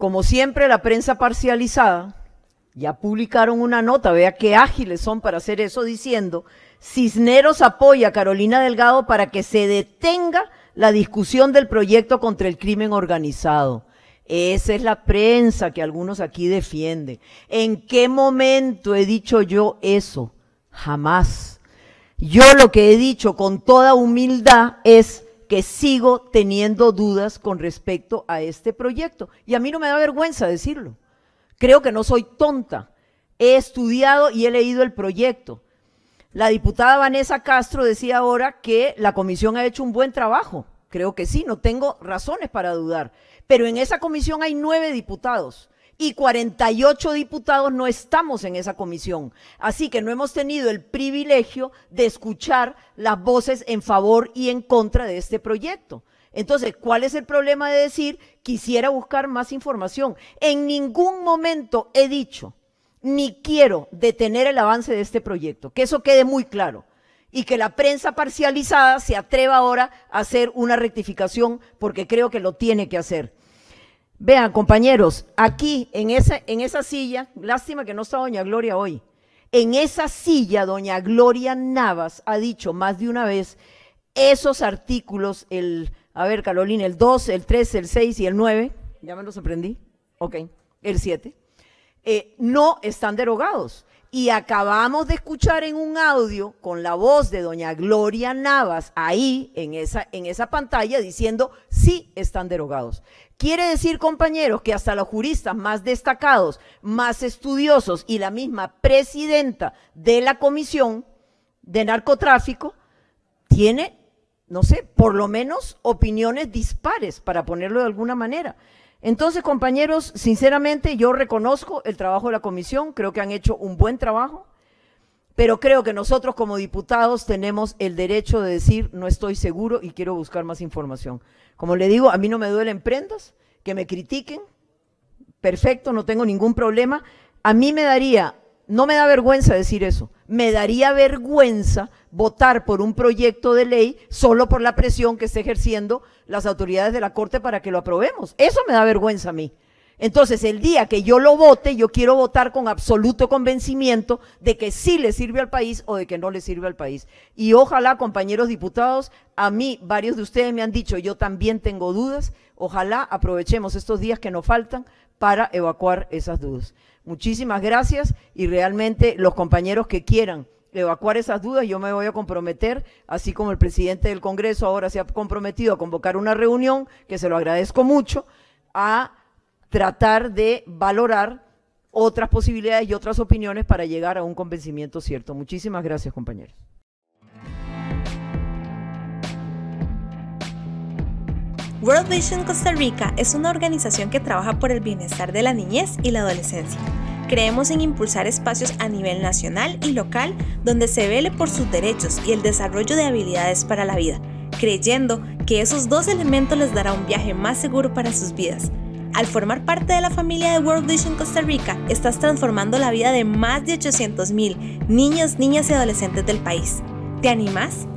Como siempre, la prensa parcializada, ya publicaron una nota, vea qué ágiles son para hacer eso, diciendo, Cisneros apoya a Carolina Delgado para que se detenga la discusión del proyecto contra el crimen organizado. Esa es la prensa que algunos aquí defienden. ¿En qué momento he dicho yo eso? Jamás. Yo lo que he dicho con toda humildad es, que sigo teniendo dudas con respecto a este proyecto. Y a mí no me da vergüenza decirlo. Creo que no soy tonta. He estudiado y he leído el proyecto. La diputada Vanessa Castro decía ahora que la comisión ha hecho un buen trabajo. Creo que sí, no tengo razones para dudar. Pero en esa comisión hay nueve diputados y 48 diputados no estamos en esa comisión. Así que no hemos tenido el privilegio de escuchar las voces en favor y en contra de este proyecto. Entonces, ¿cuál es el problema de decir quisiera buscar más información? En ningún momento he dicho ni quiero detener el avance de este proyecto, que eso quede muy claro y que la prensa parcializada se atreva ahora a hacer una rectificación porque creo que lo tiene que hacer. Vean, compañeros, aquí en esa, en esa silla, lástima que no está Doña Gloria hoy, en esa silla Doña Gloria Navas ha dicho más de una vez esos artículos, el, a ver Carolina, el 2, el 3, el 6 y el 9, ya me los aprendí, ok, el 7, eh, no están derogados. Y acabamos de escuchar en un audio con la voz de doña Gloria Navas ahí en esa, en esa pantalla diciendo están derogados. Quiere decir, compañeros, que hasta los juristas más destacados, más estudiosos y la misma presidenta de la Comisión de Narcotráfico tiene, no sé, por lo menos opiniones dispares, para ponerlo de alguna manera. Entonces, compañeros, sinceramente yo reconozco el trabajo de la Comisión, creo que han hecho un buen trabajo pero creo que nosotros como diputados tenemos el derecho de decir no estoy seguro y quiero buscar más información. Como le digo, a mí no me duelen prendas, que me critiquen, perfecto, no tengo ningún problema. A mí me daría, no me da vergüenza decir eso, me daría vergüenza votar por un proyecto de ley solo por la presión que está ejerciendo las autoridades de la Corte para que lo aprobemos. Eso me da vergüenza a mí. Entonces, el día que yo lo vote, yo quiero votar con absoluto convencimiento de que sí le sirve al país o de que no le sirve al país. Y ojalá, compañeros diputados, a mí, varios de ustedes me han dicho, yo también tengo dudas, ojalá aprovechemos estos días que nos faltan para evacuar esas dudas. Muchísimas gracias y realmente los compañeros que quieran evacuar esas dudas, yo me voy a comprometer, así como el presidente del Congreso ahora se ha comprometido a convocar una reunión, que se lo agradezco mucho, a tratar de valorar otras posibilidades y otras opiniones para llegar a un convencimiento cierto. Muchísimas gracias, compañeros. World Vision Costa Rica es una organización que trabaja por el bienestar de la niñez y la adolescencia. Creemos en impulsar espacios a nivel nacional y local donde se vele por sus derechos y el desarrollo de habilidades para la vida, creyendo que esos dos elementos les dará un viaje más seguro para sus vidas al formar parte de la familia de World Vision Costa Rica, estás transformando la vida de más de 800.000 niños, niñas y adolescentes del país. ¿Te animas?